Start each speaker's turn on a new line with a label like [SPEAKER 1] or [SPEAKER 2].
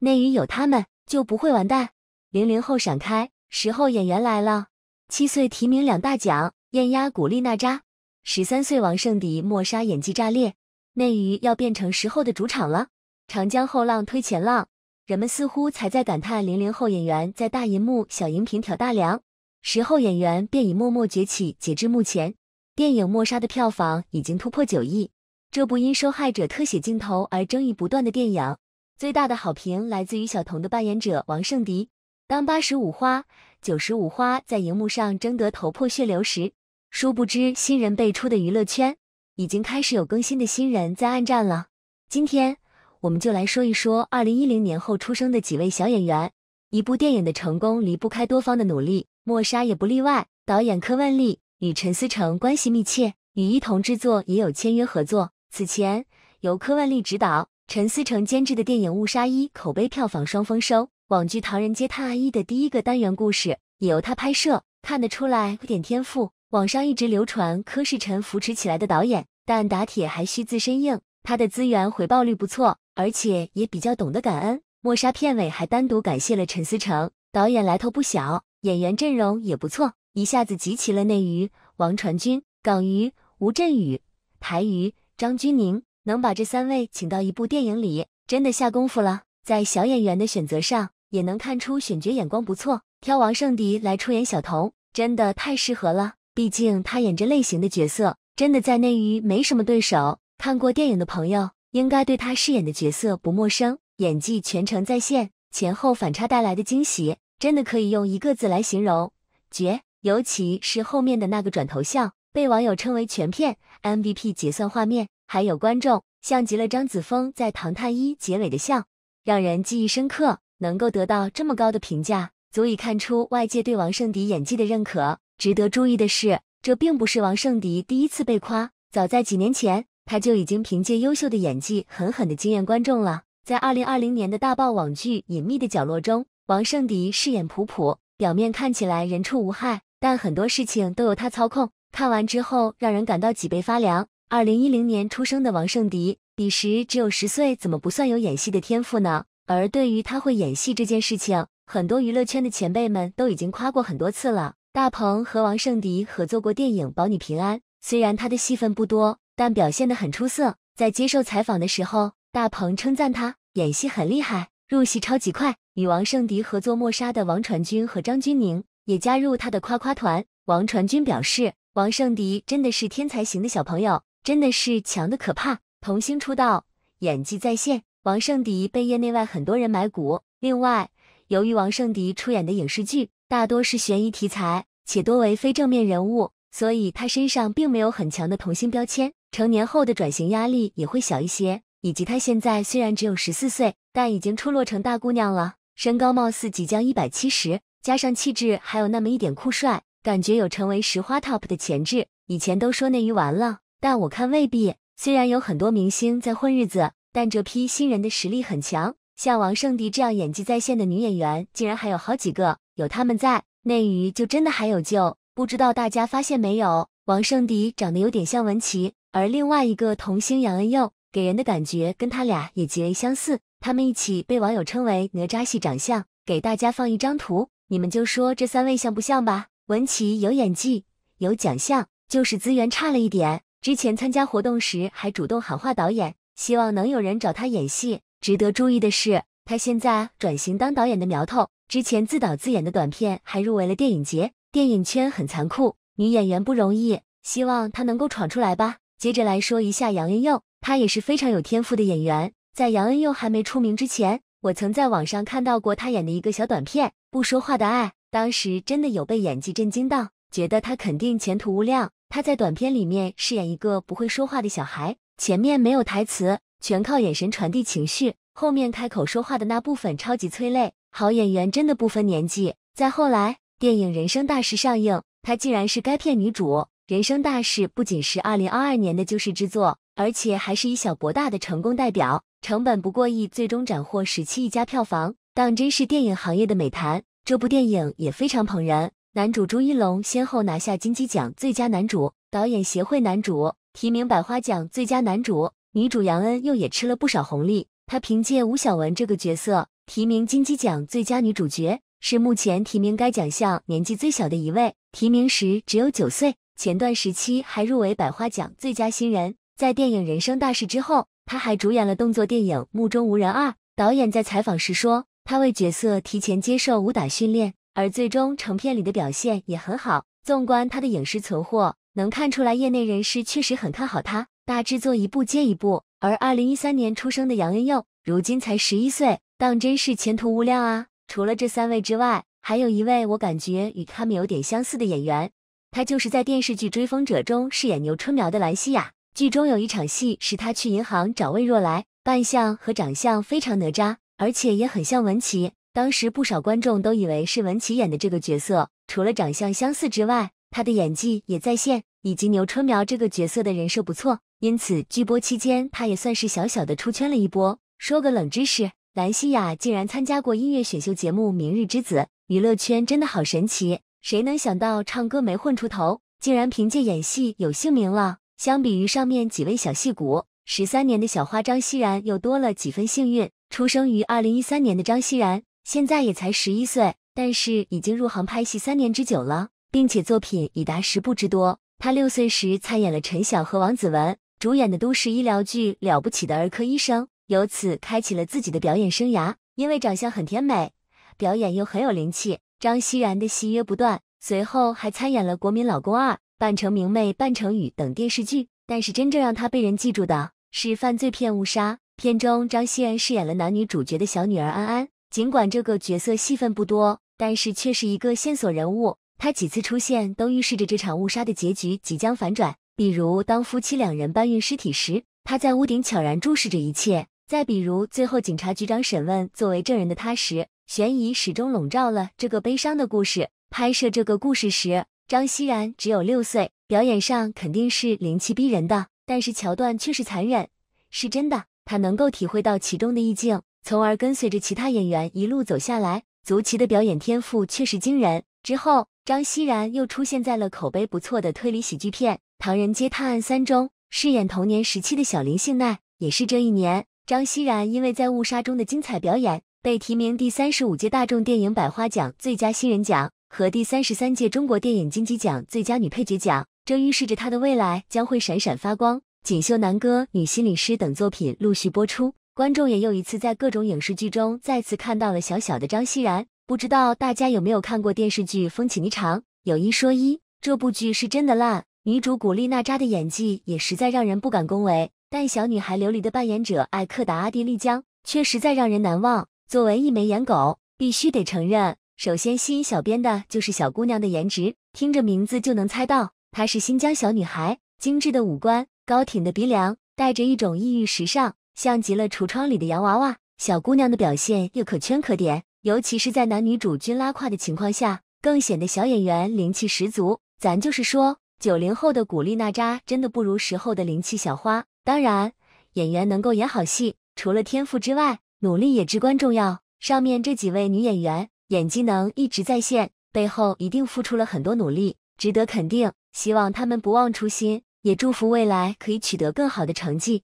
[SPEAKER 1] 内娱有他们就不会完蛋。零零后闪开，时候演员来了。七岁提名两大奖，艳压古力娜扎。十三岁王圣迪《莫杀》演技炸裂，内娱要变成时候的主场了。长江后浪推前浪，人们似乎才在感叹零零后演员在大银幕、小荧屏挑大梁，时候演员便已默默崛起。截至目前，电影《莫杀》的票房已经突破九亿。这部因受害者特写镜头而争议不断的电影。最大的好评来自于小童的扮演者王圣迪。当八十五花、九十五花在荧幕上争得头破血流时，殊不知新人辈出的娱乐圈已经开始有更新的新人在暗战了。今天，我们就来说一说二零一零年后出生的几位小演员。一部电影的成功离不开多方的努力，《默莎也不例外。导演柯汶利与陈思诚关系密切，与一同制作也有签约合作。此前由柯汶利执导。陈思诚监制的电影《误杀一》口碑、票房双丰收，网剧《唐人街探案一》的第一个单元故事也由他拍摄，看得出来有点天赋。网上一直流传柯世晨扶持起来的导演，但打铁还需自身硬，他的资源回报率不错，而且也比较懂得感恩。《默杀》片尾还单独感谢了陈思诚导演，来头不小，演员阵容也不错，一下子集齐了内娱、王传君、港娱、吴镇宇、台娱、张钧甯。能把这三位请到一部电影里，真的下功夫了。在小演员的选择上，也能看出选角眼光不错。挑王圣迪来出演小童，真的太适合了。毕竟他演这类型的角色，真的在内娱没什么对手。看过电影的朋友，应该对他饰演的角色不陌生，演技全程在线，前后反差带来的惊喜，真的可以用一个字来形容——绝。尤其是后面的那个转头笑，被网友称为全片 MVP 结算画面。还有观众像极了张子枫在《唐探一》结尾的笑，让人记忆深刻。能够得到这么高的评价，足以看出外界对王圣迪演技的认可。值得注意的是，这并不是王圣迪第一次被夸，早在几年前，他就已经凭借优秀的演技狠狠地惊艳观众了。在2020年的大爆网剧《隐秘的角落》中，王圣迪饰演普普，表面看起来人畜无害，但很多事情都由他操控。看完之后，让人感到脊背发凉。二零一零年出生的王圣迪，彼时只有十岁，怎么不算有演戏的天赋呢？而对于他会演戏这件事情，很多娱乐圈的前辈们都已经夸过很多次了。大鹏和王圣迪合作过电影《保你平安》，虽然他的戏份不多，但表现得很出色。在接受采访的时候，大鹏称赞他演戏很厉害，入戏超级快。与王圣迪合作《默杀》的王传君和张钧甯也加入他的夸夸团。王传君表示，王圣迪真的是天才型的小朋友。真的是强的可怕，童星出道，演技在线。王圣迪被业内外很多人买股。另外，由于王圣迪出演的影视剧大多是悬疑题材，且多为非正面人物，所以他身上并没有很强的童星标签，成年后的转型压力也会小一些。以及他现在虽然只有十四岁，但已经出落成大姑娘了，身高貌似即将一百七十，加上气质还有那么一点酷帅，感觉有成为十花 top 的潜质。以前都说内娱完了。但我看未必，虽然有很多明星在混日子，但这批新人的实力很强。像王圣迪这样演技在线的女演员，竟然还有好几个。有他们在，内娱就真的还有救。不知道大家发现没有，王圣迪长得有点像文琪，而另外一个童星杨恩佑，给人的感觉跟他俩也极为相似。他们一起被网友称为“哪吒系”长相。给大家放一张图，你们就说这三位像不像吧？文琪有演技，有奖项，就是资源差了一点。之前参加活动时还主动喊话导演，希望能有人找他演戏。值得注意的是，他现在转型当导演的苗头。之前自导自演的短片还入围了电影节。电影圈很残酷，女演员不容易，希望她能够闯出来吧。接着来说一下杨恩佑，她也是非常有天赋的演员。在杨恩佑还没出名之前，我曾在网上看到过他演的一个小短片《不说话的爱》，当时真的有被演技震惊到，觉得他肯定前途无量。他在短片里面饰演一个不会说话的小孩，前面没有台词，全靠眼神传递情绪。后面开口说话的那部分超级催泪，好演员真的不分年纪。再后来，电影《人生大事》上映，她竟然是该片女主。《人生大事》不仅是二零二二年的救世之作，而且还是以小博大的成功代表，成本不过亿，最终斩获十七亿加票房，当真是电影行业的美谈。这部电影也非常捧人。男主朱一龙先后拿下金鸡奖最佳男主、导演协会男主提名，百花奖最佳男主。女主杨恩又也吃了不少红利，她凭借吴晓文这个角色提名金鸡奖最佳女主角，是目前提名该奖项年纪最小的一位，提名时只有九岁。前段时期还入围百花奖最佳新人。在电影《人生大事》之后，他还主演了动作电影《目中无人二》。导演在采访时说，他为角色提前接受武打训练。而最终成片里的表现也很好。纵观他的影视存货，能看出来业内人士确实很看好他，大制作一部接一部。而二零一三年出生的杨恩佑，如今才十一岁，当真是前途无量啊！除了这三位之外，还有一位我感觉与他们有点相似的演员，他就是在电视剧《追风者》中饰演牛春苗的兰西雅。剧中有一场戏是他去银行找魏若来，扮相和长相非常哪吒，而且也很像文琪。当时不少观众都以为是文琪演的这个角色，除了长相相似之外，她的演技也在线，以及牛春苗这个角色的人设不错，因此剧播期间她也算是小小的出圈了一波。说个冷知识，兰西雅竟然参加过音乐选秀节目《明日之子》，娱乐圈真的好神奇，谁能想到唱歌没混出头，竟然凭借演戏有姓名了？相比于上面几位小戏骨，十三年的小花张熙然又多了几分幸运。出生于二零一三年的张熙然。现在也才十一岁，但是已经入行拍戏三年之久了，并且作品已达十部之多。他六岁时参演了陈晓和王子文主演的都市医疗剧《了不起的儿科医生》，由此开启了自己的表演生涯。因为长相很甜美，表演又很有灵气，张熙然的戏约不断。随后还参演了《国民老公二》《半城明媚》《半城雨》等电视剧。但是真正让他被人记住的是犯罪片《误杀》，片中张熙然饰演了男女主角的小女儿安安。尽管这个角色戏份不多，但是却是一个线索人物。他几次出现都预示着这场误杀的结局即将反转。比如，当夫妻两人搬运尸体时，他在屋顶悄然注视着一切；再比如，最后警察局长审问作为证人的他时，悬疑始终笼罩了这个悲伤的故事。拍摄这个故事时，张熙然只有六岁，表演上肯定是灵气逼人的，但是桥段却是残忍，是真的。他能够体会到其中的意境。从而跟随着其他演员一路走下来，足奇的表演天赋确实惊人。之后，张熙然又出现在了口碑不错的推理喜剧片《唐人街探案三》中，饰演童年时期的小林幸奈。也是这一年，张熙然因为在《误杀》中的精彩表演，被提名第三十五届大众电影百花奖最佳新人奖和第三十三届中国电影金鸡奖最佳女配角奖，正预示着他的未来将会闪闪发光。《锦绣南歌》《女心理师》等作品陆续播出。观众也又一次在各种影视剧中再次看到了小小的张熙然。不知道大家有没有看过电视剧《风起霓裳》？有一说一，这部剧是真的烂，女主古丽娜扎的演技也实在让人不敢恭维。但小女孩琉璃的扮演者艾克达阿迪丽江却实在让人难忘。作为一枚颜狗，必须得承认，首先吸引小编的就是小姑娘的颜值，听着名字就能猜到她是新疆小女孩，精致的五官，高挺的鼻梁，带着一种异域时尚。像极了橱窗里的洋娃娃，小姑娘的表现又可圈可点，尤其是在男女主均拉胯的情况下，更显得小演员灵气十足。咱就是说，九零后的古力娜扎真的不如时候的灵气小花。当然，演员能够演好戏，除了天赋之外，努力也至关重要。上面这几位女演员演技能一直在线，背后一定付出了很多努力，值得肯定。希望她们不忘初心，也祝福未来可以取得更好的成绩。